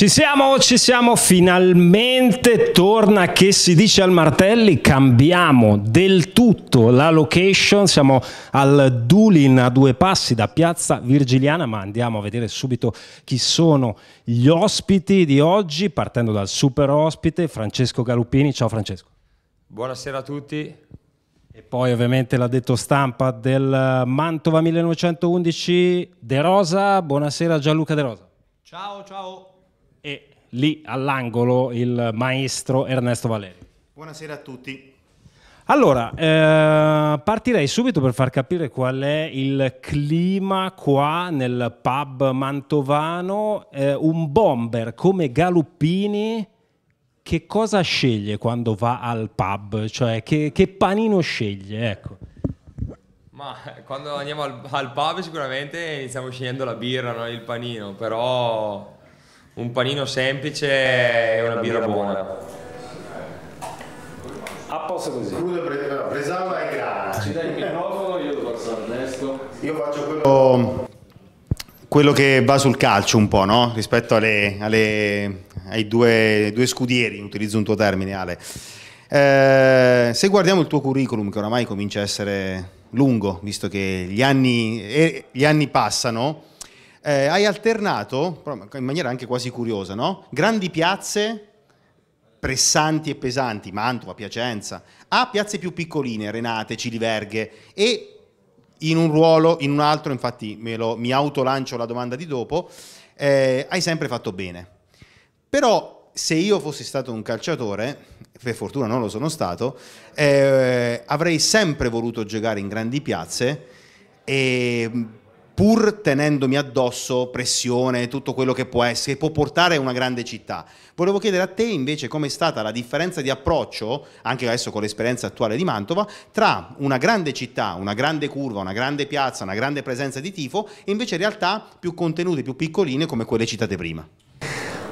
Ci siamo, ci siamo, finalmente torna che si dice al Martelli, cambiamo del tutto la location, siamo al Dulin a due passi da Piazza Virgiliana, ma andiamo a vedere subito chi sono gli ospiti di oggi, partendo dal super ospite Francesco Galupini. Ciao Francesco. Buonasera a tutti. E poi ovviamente l'ha detto stampa del Mantova 1911 De Rosa, buonasera Gianluca De Rosa. Ciao, ciao e lì all'angolo il maestro Ernesto Valeri. Buonasera a tutti. Allora, eh, partirei subito per far capire qual è il clima qua nel pub mantovano. Eh, un bomber come Galuppini che cosa sceglie quando va al pub? Cioè, che, che panino sceglie? Ecco. Ma quando andiamo al, al, pub sicuramente stiamo scegliendo la birra, non il panino, però un panino semplice eh, e una, una birra, birra, buona. buona. A posto così. Crudo pre- no, presama e grana. Ci dai il microfono, io lo faccio all'onesto. Io faccio quello... quello che va sul calcio un po', no? Rispetto alle, alle, ai due, due scudieri, utilizzo un tuo termine Ale. Eh, se guardiamo il tuo curriculum, che oramai comincia a essere lungo, visto che gli anni, eh, gli anni passano, eh, hai alternato, in maniera anche quasi curiosa, no? grandi piazze pressanti e pesanti, Mantua, Piacenza, a piazze più piccoline, Renate, Ciliverghe, e in un ruolo, in un altro, infatti lo, mi autolancio la domanda di dopo, eh, hai sempre fatto bene. Però se io fossi stato un calciatore, per fortuna non lo sono stato, eh, avrei sempre voluto giocare in grandi piazze e pur tenendomi addosso pressione, tutto quello che può essere, che può portare a una grande città. Volevo chiedere a te invece com'è stata la differenza di approccio, anche adesso con l'esperienza attuale di Mantova, tra una grande città, una grande curva, una grande piazza, una grande presenza di tifo e invece realtà più contenute, più piccoline come quelle citate prima.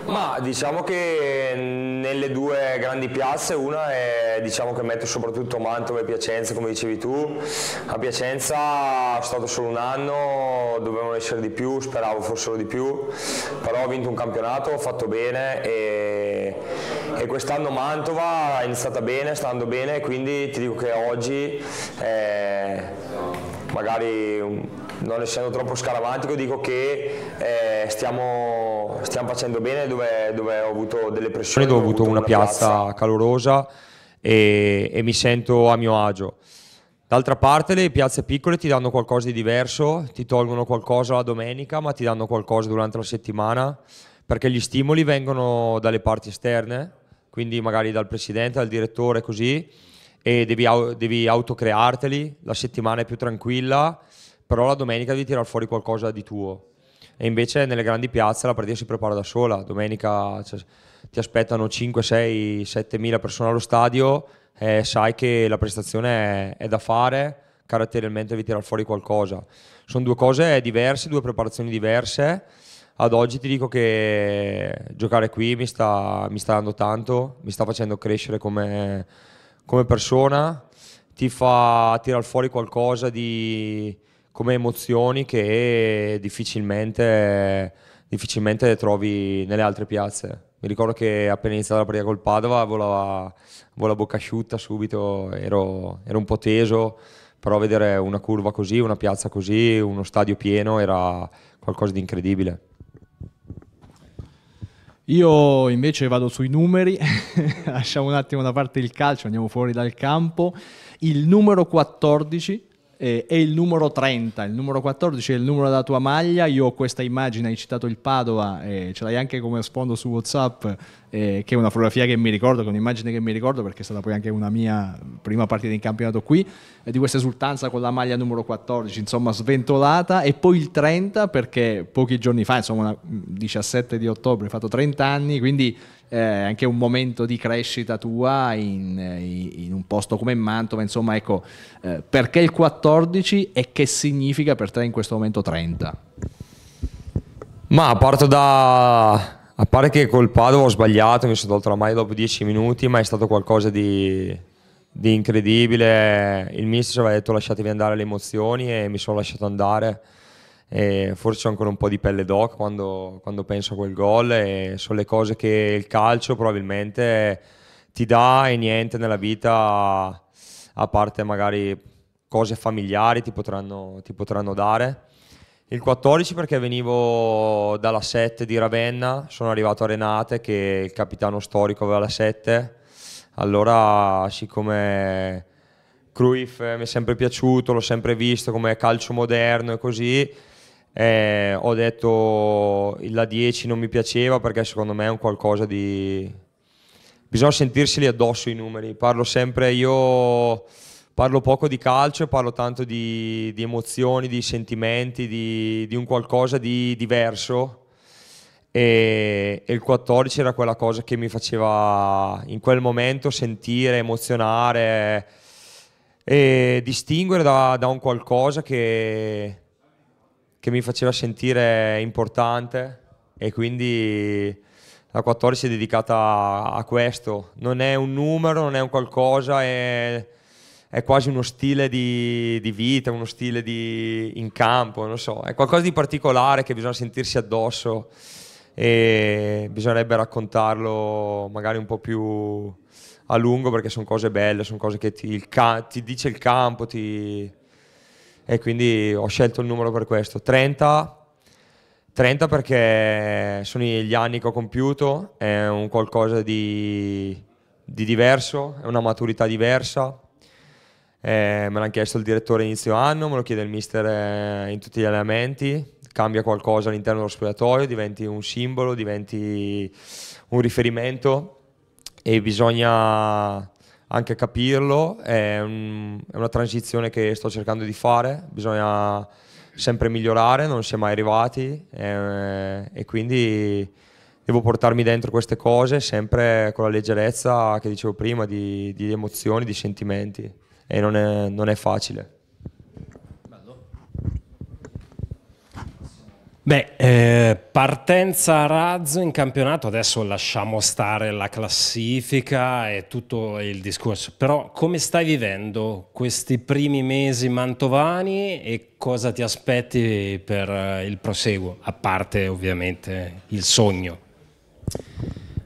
Ma diciamo che nelle due grandi piazze, una è diciamo che metto soprattutto Mantova e Piacenza, come dicevi tu. A Piacenza è stato solo un anno, dovevano essere di più, speravo fossero di più, però ho vinto un campionato, ho fatto bene e, e quest'anno Mantova è iniziata bene, sta andando bene, quindi ti dico che oggi eh, magari... Un, non essendo troppo scaravantico, dico che eh, stiamo, stiamo, facendo bene dove, dove, ho avuto delle pressioni, dove ho avuto una, una piazza, piazza calorosa e, e mi sento a mio agio. D'altra parte le piazze piccole ti danno qualcosa di diverso, ti tolgono qualcosa la domenica ma ti danno qualcosa durante la settimana perché gli stimoli vengono dalle parti esterne, quindi magari dal presidente, dal direttore così e devi, devi autocrearteli, la settimana è più tranquilla però la domenica devi tirare fuori qualcosa di tuo. E invece nelle grandi piazze la partita si prepara da sola, domenica cioè, ti aspettano 5, 6, 7 mila persone allo stadio e sai che la prestazione è, è da fare, caratterialmente devi tirare fuori qualcosa. Sono due cose diverse, due preparazioni diverse. Ad oggi ti dico che giocare qui mi sta, mi sta dando tanto, mi sta facendo crescere come, come persona, ti fa tirare fuori qualcosa di, come emozioni che difficilmente, difficilmente trovi nelle altre piazze. Mi ricordo che appena iniziata la partita col Padova volava, la bocca asciutta subito, ero, ero, un po' teso, però vedere una curva così, una piazza così, uno stadio pieno era qualcosa di incredibile. Io invece vado sui numeri, lasciamo un attimo da parte il calcio, andiamo fuori dal campo. Il numero 14 eh, è il numero 30, il numero 14 è il numero della tua maglia, io ho questa immagine, hai citato il Padova, eh, ce l'hai anche come sfondo su Whatsapp, eh, che è una fotografia che mi ricordo, che è un'immagine che mi ricordo perché è stata poi anche una mia prima partita in campionato qui, eh, di questa esultanza con la maglia numero 14, insomma sventolata, e poi il 30 perché pochi giorni fa, insomma una, 17 mm, di ottobre, hai fatto 30 anni, quindi eh, anche un momento di crescita tua in, eh, in un posto come Mantova, insomma ecco, eh, perché il 14 e che significa per te in questo momento 30? Ma parto da, a parte che col Padova ho sbagliato, mi sono tolto la maglia dopo dieci minuti, ma è stato qualcosa di, di incredibile. Il mister ci aveva detto lasciatevi andare le emozioni e mi sono lasciato andare. E forse ho ancora un po' di pelle d'oc quando, quando penso a quel gol e sono le cose che il calcio probabilmente ti dà e niente nella vita, a parte magari cose familiari ti potranno, ti potranno dare il 14 perché venivo dalla 7 di Ravenna, sono arrivato a Renate che il capitano storico aveva la 7, allora siccome Cruyff mi è sempre piaciuto, l'ho sempre visto come calcio moderno e così, eh, ho detto la 10 non mi piaceva perché secondo me è un qualcosa di... bisogna sentirseli addosso i numeri, parlo sempre io parlo poco di calcio, parlo tanto di, di emozioni, di sentimenti, di, di, un qualcosa di diverso. E, e, il 14 era quella cosa che mi faceva in quel momento sentire, emozionare e distinguere da, da un qualcosa che, che mi faceva sentire importante e quindi la 14 è dedicata a questo. Non è un numero, non è un qualcosa, è è quasi uno stile di, di vita, uno stile di, in campo, non so, è qualcosa di particolare che bisogna sentirsi addosso e bisognerebbe raccontarlo magari un po' più a lungo perché sono cose belle, sono cose che ti, ca- ti dice il campo ti... e quindi ho scelto il numero per questo. 30, 30 perché sono gli anni che ho compiuto, è un qualcosa di, di diverso, è una maturità diversa eh, me l'ha chiesto il direttore inizio anno, me lo chiede il mister eh, in tutti gli allenamenti, cambia qualcosa all'interno dello spogliatoio, diventi un simbolo, diventi un riferimento e bisogna anche capirlo, è, un, è una transizione che sto cercando di fare, bisogna sempre migliorare, non si è mai arrivati eh, e quindi devo portarmi dentro queste cose sempre con la leggerezza che dicevo prima di, di emozioni, di sentimenti e non è, non è facile. Beh, eh, partenza a razzo in campionato, adesso lasciamo stare la classifica e tutto il discorso, però come stai vivendo questi primi mesi mantovani e cosa ti aspetti per eh, il proseguo, a parte ovviamente il sogno?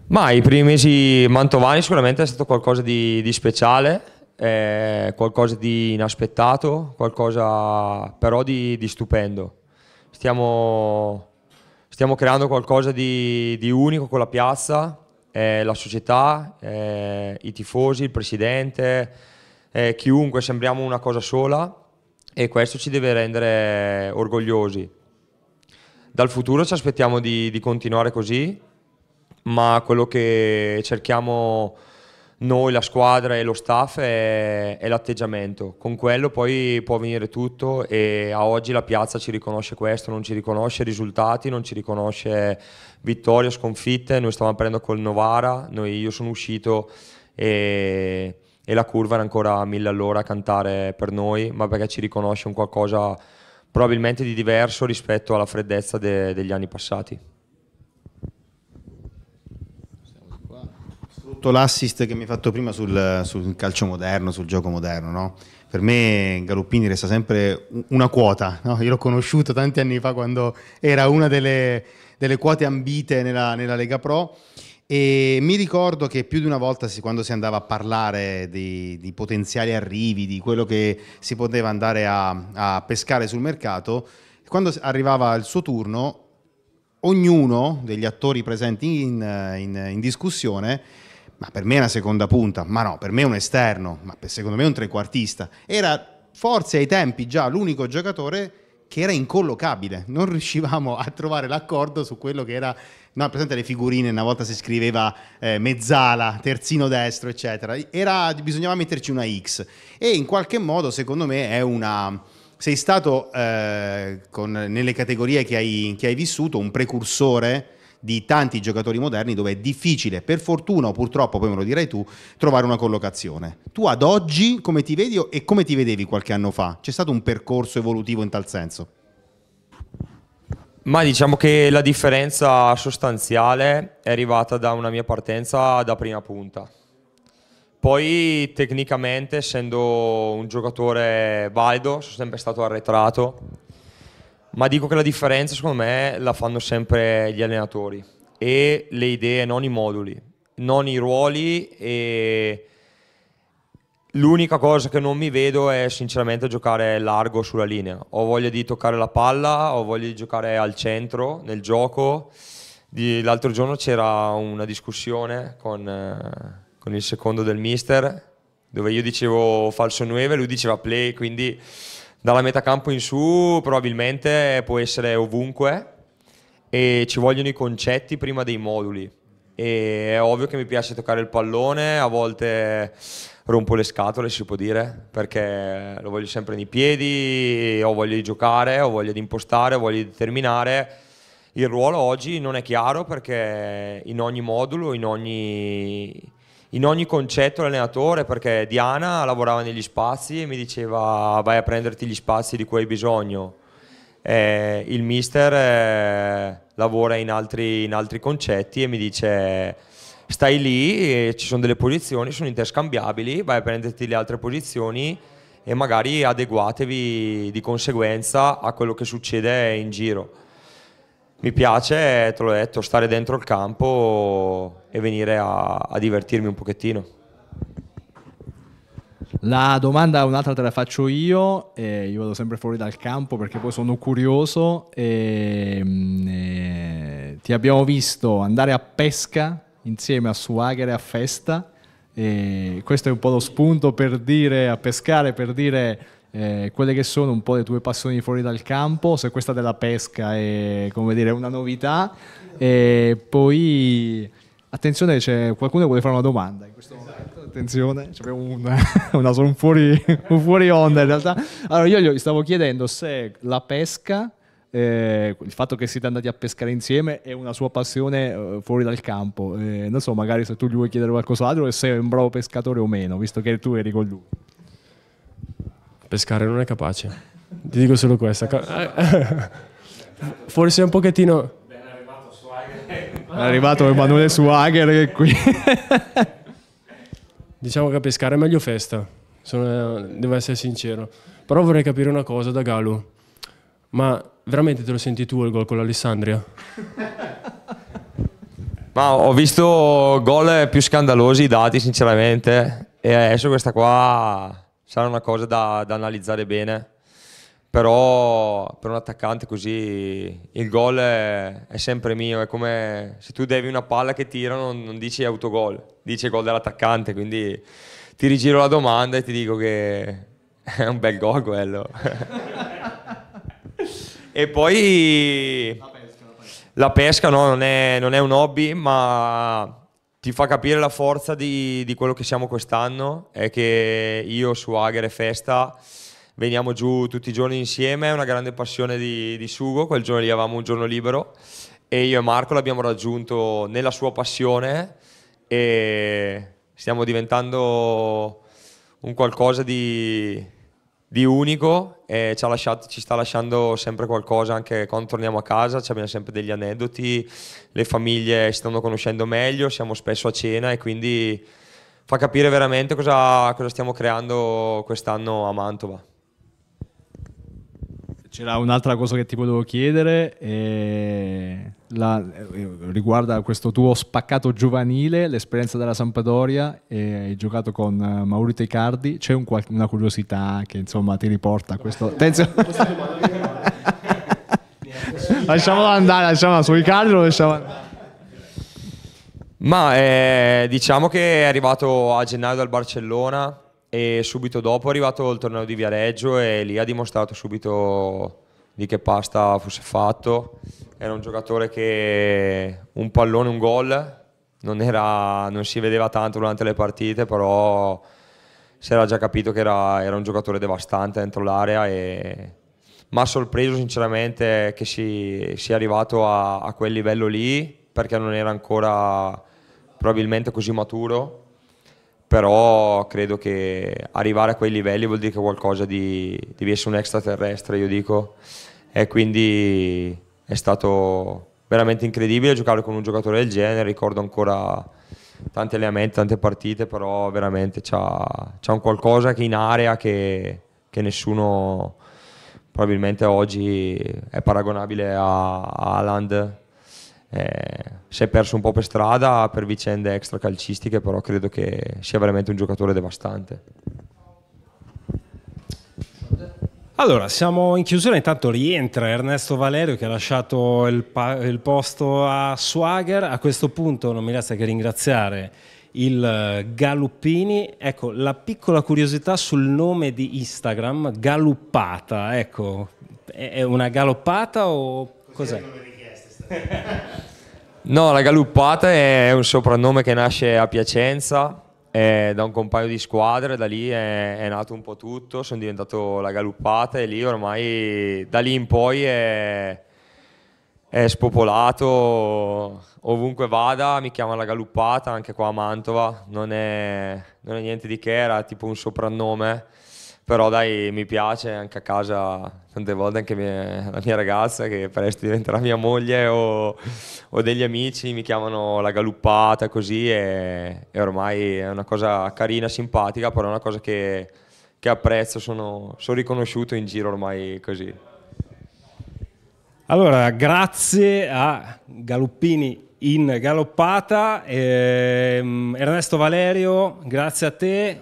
Ma i primi mesi mantovani sicuramente è stato qualcosa di, di speciale, è qualcosa di inaspettato, qualcosa però di, di stupendo. Stiamo, stiamo, creando qualcosa di, di, unico con la piazza, eh, la società, eh, i tifosi, il presidente, eh, chiunque, sembriamo una cosa sola e questo ci deve rendere orgogliosi. Dal futuro ci aspettiamo di, di continuare così, ma quello che cerchiamo di noi, la squadra e lo staff è, è l'atteggiamento. Con quello poi può venire tutto e a oggi la piazza ci riconosce questo, non ci riconosce risultati, non ci riconosce vittorie, sconfitte. Noi stavamo aprendo col Novara, noi, io sono uscito e, e, la curva era ancora a mille all'ora a cantare per noi, ma perché ci riconosce un qualcosa probabilmente di diverso rispetto alla freddezza de, degli anni passati. sotto l'assist che mi hai fatto prima sul, sul calcio moderno, sul gioco moderno, no? per me Galuppini resta sempre una quota. No? Io l'ho conosciuto tanti anni fa quando era una delle, delle quote ambite nella, nella, Lega Pro. E mi ricordo che più di una volta quando si andava a parlare di, di potenziali arrivi, di quello che si poteva andare a, a pescare sul mercato, quando arrivava il suo turno, ognuno degli attori presenti in, in, in discussione ma per me è una seconda punta, ma no, per me è un esterno, ma per, secondo me è un trequartista. Era forse ai tempi già l'unico giocatore che era incollocabile, non riuscivamo a trovare l'accordo su quello che era, no, presente le figurine, una volta si scriveva eh, mezzala, terzino destro, eccetera, era, bisognava metterci una X e in qualche modo secondo me è una, sei stato eh, con, nelle categorie che hai, che hai vissuto un precursore di tanti giocatori moderni dove è difficile, per fortuna o purtroppo, poi me lo direi tu, trovare una collocazione. Tu ad oggi come ti vedi e come ti vedevi qualche anno fa? C'è stato un percorso evolutivo in tal senso? Ma diciamo che la differenza sostanziale è arrivata da una mia partenza da prima punta. Poi tecnicamente, essendo un giocatore valido, sono sempre stato arretrato ma dico che la differenza secondo me la fanno sempre gli allenatori e le idee, non i moduli, non i ruoli e l'unica cosa che non mi vedo è sinceramente giocare largo sulla linea. Ho voglia di toccare la palla, ho voglia di giocare al centro nel gioco. l'altro giorno c'era una discussione con, eh, con il secondo del mister dove io dicevo falso 9, lui diceva play, quindi dalla metacampo in su probabilmente può essere ovunque e ci vogliono i concetti prima dei moduli. E è ovvio che mi piace toccare il pallone, a volte rompo le scatole, si può dire, perché lo voglio sempre nei piedi, ho voglia di giocare, ho voglia di impostare, ho voglia di determinare. Il ruolo oggi non è chiaro perché in ogni modulo, in ogni in ogni concetto l'allenatore perché Diana lavorava negli spazi e mi diceva vai a prenderti gli spazi di cui hai bisogno. Eh, il mister eh, lavora in altri, in altri, concetti e mi dice stai lì, e eh, ci sono delle posizioni, sono interscambiabili, vai a prenderti le altre posizioni e magari adeguatevi di conseguenza a quello che succede in giro mi piace, te l'ho detto, stare dentro il campo e venire a, a divertirmi un pochettino. La domanda un'altra te la faccio io, eh, io vado sempre fuori dal campo perché poi sono curioso. E, eh, ti abbiamo visto andare a pesca insieme a Swagger e a Festa. E questo è un po' lo spunto per dire, a pescare, per dire eh, quelle che sono un po' le tue passioni fuori dal campo, se questa della pesca è come dire, una novità. E poi, attenzione, c'è qualcuno che vuole fare una domanda in questo momento. Attenzione, abbiamo un, una, sono fuori, un fuori onda in realtà. Allora, io gli stavo chiedendo se la pesca eh, il fatto che siete andati a pescare insieme è una sua passione eh, fuori dal campo. Eh, non so, magari se tu gli vuoi chiedere qualcos'altro e se è un bravo pescatore o meno, visto che tu eri con lui. Pescare non è capace. Ti dico solo questa. Forse un pochettino... Ben arrivato Swagger. È arrivato Emanuele Swagger qui. diciamo che a pescare è meglio festa, Sono, devo essere sincero. Però vorrei capire una cosa da Galo. Ma veramente te lo senti tu il gol con l'Alessandria? Ma ho visto gol più scandalosi dati, sinceramente. E adesso questa qua sarà una cosa da, da analizzare bene però per un attaccante così il gol è, è, sempre mio, è come se tu devi una palla che tirano non, dici autogol, dici gol dell'attaccante, quindi ti rigiro la domanda e ti dico che è un bel gol quello. e poi la pesca, la pesca. La pesca no, non, è, non è un hobby, ma ti fa capire la forza di, di quello che siamo quest'anno, è che io su Agher e Festa veniamo giù tutti i giorni insieme, è una grande passione di, di Sugo, quel giorno lì avevamo un giorno libero e io e Marco l'abbiamo raggiunto nella sua passione e stiamo diventando un qualcosa di di unico e ci, lasciato, ci, sta lasciando sempre qualcosa anche quando torniamo a casa, abbiamo sempre degli aneddoti, le famiglie si stanno conoscendo meglio, siamo spesso a cena e quindi fa capire veramente cosa, cosa stiamo creando quest'anno a Mantova c'era un'altra cosa che ti volevo chiedere, eh, la, eh, riguarda questo tuo spaccato giovanile, l'esperienza della Sampdoria, eh, hai giocato con eh, Maurizio Icardi, c'è un, una curiosità che insomma ti riporta a questo... Attenzione! lasciamolo andare, lasciamolo, su Icardi lo lasciamo andare. Ma eh, diciamo che è arrivato a gennaio dal Barcellona, e subito dopo è arrivato il torneo di Viareggio e lì ha dimostrato subito di che pasta fosse fatto. Era un giocatore che un pallone, un gol, non, era, non si vedeva tanto durante le partite, però si era già capito che era, era un giocatore devastante dentro l'area e mi ha sorpreso sinceramente che si sia arrivato a, a quel livello lì perché non era ancora probabilmente così maturo però credo che arrivare a quei livelli vuol dire che qualcosa di, devi essere un extraterrestre, io dico, e quindi è stato veramente incredibile giocare con un giocatore del genere, ricordo ancora tanti allenamenti, tante partite, però veramente c'è un qualcosa che in area che, che nessuno probabilmente oggi è paragonabile a, Aland, eh, si è perso un po' per strada per vicende extra calcistiche, però credo che sia veramente un giocatore devastante. Allora, siamo in chiusura, intanto rientra Ernesto Valerio che ha lasciato il, il posto a Swagger, a questo punto non mi resta che ringraziare il eh, Galuppini. Ecco, la piccola curiosità sul nome di Instagram, Galuppata, ecco, è una galoppata o cos'è? No, la galuppata è un soprannome che nasce a Piacenza da un compagno di squadre, da lì è, è, nato un po' tutto, sono diventato la galuppata e lì ormai da lì in poi è, è spopolato, ovunque vada mi chiamano la galuppata, anche qua a Mantova, non è, non è niente di che, era tipo un soprannome però dai mi piace anche a casa tante volte anche mie, la mia ragazza che presto diventerà mia moglie o, o, degli amici mi chiamano la galuppata così e, e, ormai è una cosa carina, simpatica, però è una cosa che, che apprezzo, sono, sono riconosciuto in giro ormai così. Allora, grazie a Galuppini in galoppata. Ehm, Ernesto Valerio, grazie a te.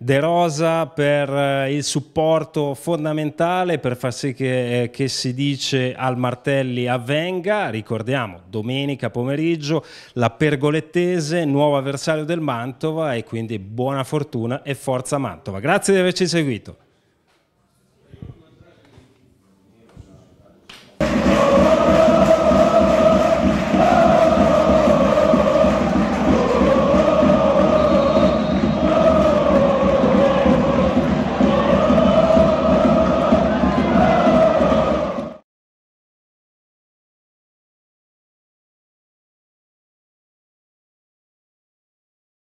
De Rosa per eh, il supporto fondamentale per far sì che, eh, che, si dice al Martelli avvenga. Ricordiamo, domenica pomeriggio la Pergolettese, nuovo avversario del Mantova e quindi buona fortuna e forza Mantova. Grazie di averci seguito.